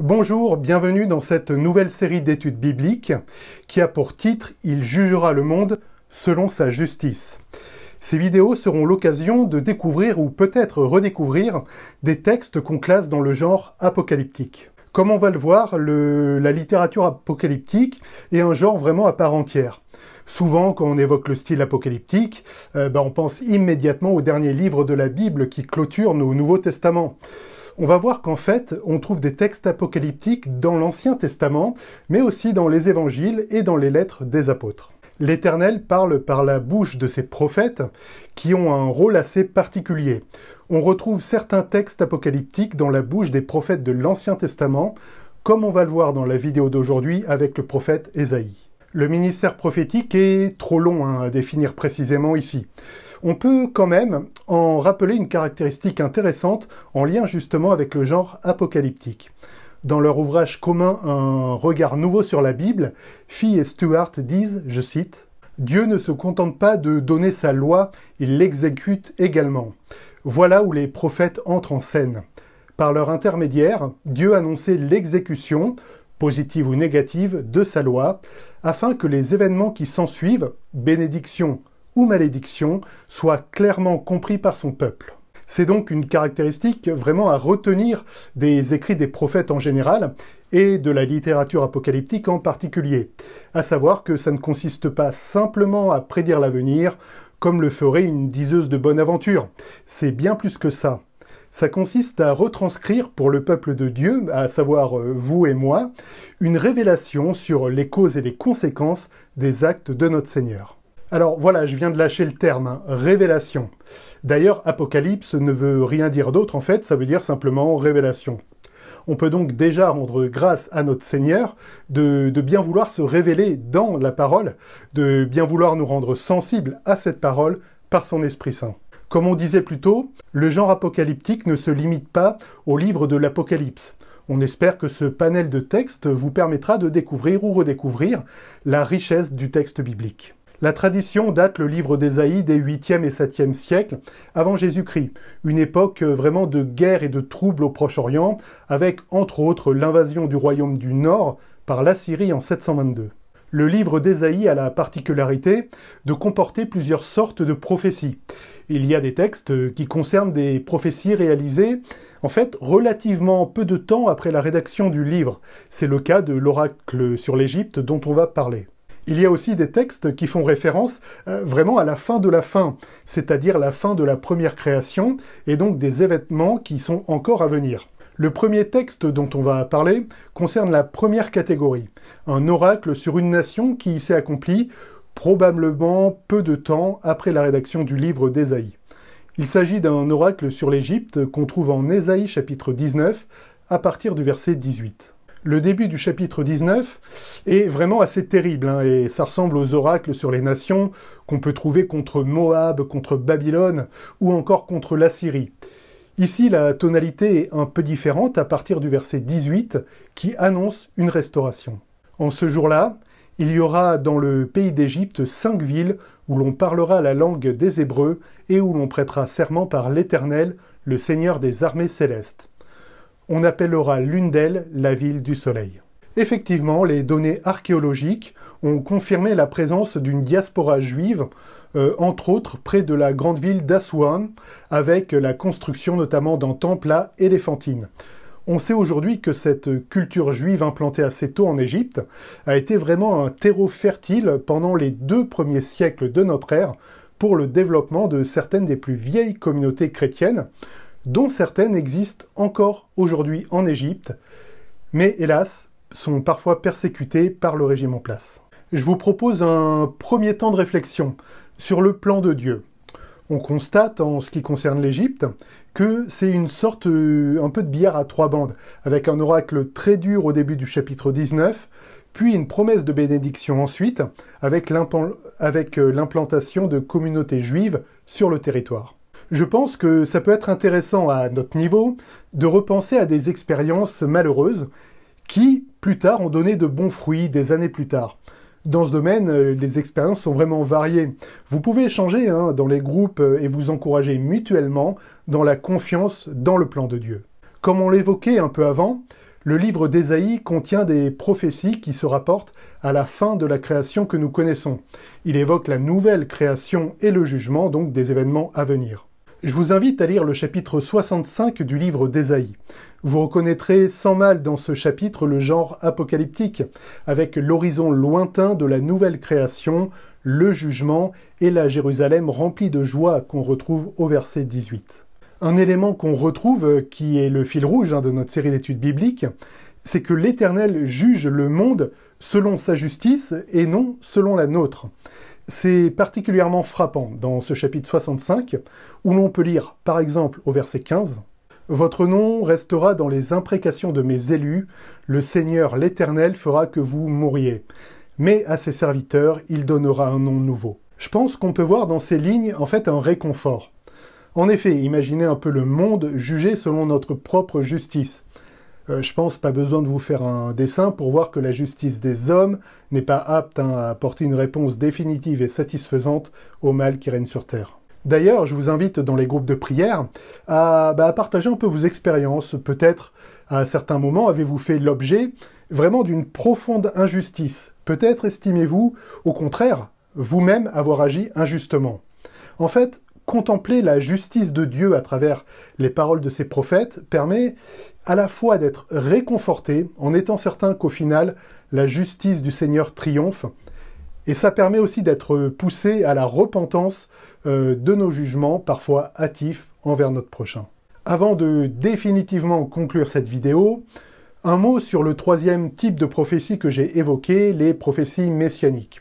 Bonjour, bienvenue dans cette nouvelle série d'études bibliques qui a pour titre Il jugera le monde selon sa justice. Ces vidéos seront l'occasion de découvrir ou peut-être redécouvrir des textes qu'on classe dans le genre apocalyptique. Comme on va le voir, la littérature apocalyptique est un genre vraiment à part entière. Souvent, quand on évoque le style apocalyptique, euh, ben, on pense immédiatement au dernier livre de la Bible qui clôture nos Nouveaux Testaments on va voir qu'en fait, on trouve des textes apocalyptiques dans l'Ancien Testament, mais aussi dans les évangiles et dans les lettres des apôtres. L'Éternel parle par la bouche de ses prophètes, qui ont un rôle assez particulier. On retrouve certains textes apocalyptiques dans la bouche des prophètes de l'Ancien Testament, comme on va le voir dans la vidéo d'aujourd'hui avec le prophète Ésaïe. Le ministère prophétique est trop long hein, à définir précisément ici. On peut quand même en rappeler une caractéristique intéressante en lien justement avec le genre apocalyptique. Dans leur ouvrage commun Un regard nouveau sur la Bible, Fee et Stuart disent, je cite, Dieu ne se contente pas de donner sa loi, il l'exécute également. Voilà où les prophètes entrent en scène. Par leur intermédiaire, Dieu annonçait l'exécution, positive ou négative, de sa loi, afin que les événements qui s'ensuivent, bénédiction ou malédiction, soient clairement compris par son peuple. C'est donc une caractéristique vraiment à retenir des écrits des prophètes en général et de la littérature apocalyptique en particulier, à savoir que ça ne consiste pas simplement à prédire l'avenir comme le ferait une diseuse de bonne aventure, c'est bien plus que ça ça consiste à retranscrire pour le peuple de Dieu, à savoir euh, vous et moi, une révélation sur les causes et les conséquences des actes de notre Seigneur. Alors voilà, je viens de lâcher le terme, hein, révélation. D'ailleurs, Apocalypse ne veut rien dire d'autre en fait, ça veut dire simplement révélation. On peut donc déjà rendre grâce à notre Seigneur de, de, bien vouloir se révéler dans la parole, de bien vouloir nous rendre sensibles à cette parole par son Esprit Saint. Comme on disait plus tôt, le genre apocalyptique ne se limite pas au livre de l'Apocalypse. On espère que ce panel de textes vous permettra de découvrir ou redécouvrir la richesse du texte biblique. La tradition date le livre d'Ésaïe des 8e et 7e siècles avant Jésus-Christ, une époque vraiment de guerre et de troubles au Proche-Orient, avec entre autres l'invasion du royaume du Nord par l'Assyrie en 722 le livre d'Ésaïe a la particularité de comporter plusieurs sortes de prophéties. Il y a des textes euh, qui concernent des prophéties réalisées en fait relativement peu de temps après la rédaction du livre. C'est le cas de l'oracle sur l'Égypte dont on va parler. Il y a aussi des textes qui font référence euh, vraiment à la fin de la fin, c'est-à-dire la fin de la première création, et donc des événements qui sont encore à venir. Le premier texte dont on va parler concerne la première catégorie, un oracle sur une nation qui s'est accomplie probablement peu de temps après la rédaction du livre d'Ésaïe. Il s'agit d'un oracle sur l'Égypte qu'on trouve en Ésaïe chapitre 19 à partir du verset 18 le début du chapitre 19 est vraiment assez terrible, hein, et ça ressemble aux oracles sur les nations qu'on peut trouver contre Moab, contre Babylone, ou encore contre l'Assyrie. Ici, la tonalité est un peu différente à partir du verset 18 qui annonce une restauration. En ce jour-là, il y aura dans le pays d'Égypte cinq villes où l'on parlera la langue des Hébreux et où l'on prêtera serment par l'Éternel, le Seigneur des armées célestes. On appellera l'une d'elles la ville du soleil. Effectivement, les données archéologiques ont confirmé la présence d'une diaspora juive euh, entre autres près de la grande ville d'Assouan, avec la construction notamment d'un temple à Éléphantine. On sait aujourd'hui que cette culture juive implantée assez tôt en Égypte a été vraiment un terreau fertile pendant les deux premiers siècles de notre ère pour le développement de certaines des plus vieilles communautés chrétiennes, dont certaines existent encore aujourd'hui en Égypte, mais hélas sont parfois persécutées par le régime en place. Je vous propose un premier temps de réflexion sur le plan de Dieu. On constate, en ce qui concerne l'Égypte, que c'est une sorte euh, un peu de bière à trois bandes, avec un oracle très dur au début du chapitre 19, puis une promesse de bénédiction ensuite, avec euh, l'implantation de communautés juives sur le territoire. Je pense que ça peut être intéressant à notre niveau de repenser à des expériences malheureuses qui, plus tard, ont donné de bons fruits des années plus tard. Dans ce domaine, euh, les expériences sont vraiment variées. Vous pouvez échanger hein, dans les groupes euh, et vous encourager mutuellement dans la confiance dans le plan de Dieu. Comme on l'évoquait un peu avant, le livre d'Ésaïe contient des prophéties qui se rapportent à la fin de la création que nous connaissons. Il évoque la nouvelle création et le jugement, donc des événements à venir. Je vous invite à lire le chapitre 65 du livre d'Ésaïe. Vous reconnaîtrez sans mal dans ce chapitre le genre apocalyptique, avec l'horizon lointain de la nouvelle création, le jugement et la Jérusalem remplie de joie qu'on retrouve au verset 18. Un élément qu'on retrouve, qui est le fil rouge hein, de notre série d'études bibliques, c'est que l'Éternel juge le monde selon sa justice et non selon la nôtre. C'est particulièrement frappant dans ce chapitre 65, où l'on peut lire, par exemple, au verset 15, Votre nom restera dans les imprécations de mes élus, le Seigneur l'Éternel fera que vous mouriez, mais à ses serviteurs il donnera un nom nouveau. Je pense qu'on peut voir dans ces lignes en fait un réconfort. En effet, imaginez un peu le monde jugé selon notre propre justice. Euh, je pense pas besoin de vous faire un dessin pour voir que la justice des hommes n'est pas apte hein, à apporter une réponse définitive et satisfaisante au mal qui règne sur Terre. D'ailleurs, je vous invite dans les groupes de prière à, bah, à partager un peu vos expériences. Peut-être à certains moments avez-vous fait l'objet vraiment d'une profonde injustice. Peut-être estimez-vous, au contraire, vous-même avoir agi injustement. En fait, contempler la justice de Dieu à travers les paroles de ses prophètes permet à la fois d'être réconforté en étant certain qu'au final, la justice du Seigneur triomphe, et ça permet aussi d'être poussé à la repentance euh, de nos jugements, parfois hâtifs, envers notre prochain. Avant de définitivement conclure cette vidéo, un mot sur le troisième type de prophétie que j'ai évoqué, les prophéties messianiques.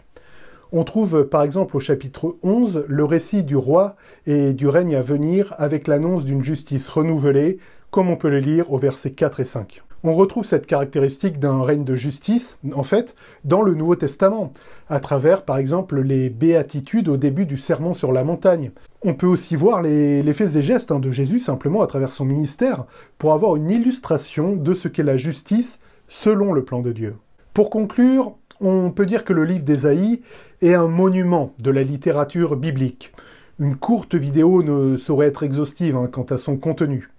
On trouve par exemple au chapitre 11 le récit du roi et du règne à venir avec l'annonce d'une justice renouvelée, comme on peut le lire au verset 4 et 5. On retrouve cette caractéristique d'un règne de justice, en fait, dans le Nouveau Testament, à travers, par exemple, les béatitudes au début du Sermon sur la montagne. On peut aussi voir les, faits et gestes hein, de Jésus, simplement, à travers son ministère, pour avoir une illustration de ce qu'est la justice selon le plan de Dieu. Pour conclure, on peut dire que le livre d'Esaïe est un monument de la littérature biblique. Une courte vidéo ne saurait être exhaustive hein, quant à son contenu.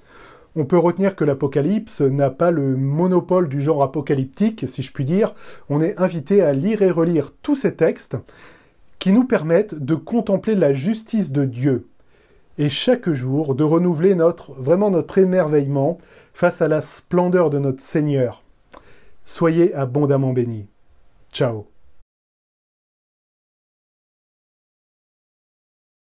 On peut retenir que l'Apocalypse n'a pas le monopole du genre apocalyptique, si je puis dire. On est invité à lire et relire tous ces textes qui nous permettent de contempler la justice de Dieu et chaque jour de renouveler notre vraiment notre émerveillement face à la splendeur de notre Seigneur. Soyez abondamment bénis. Ciao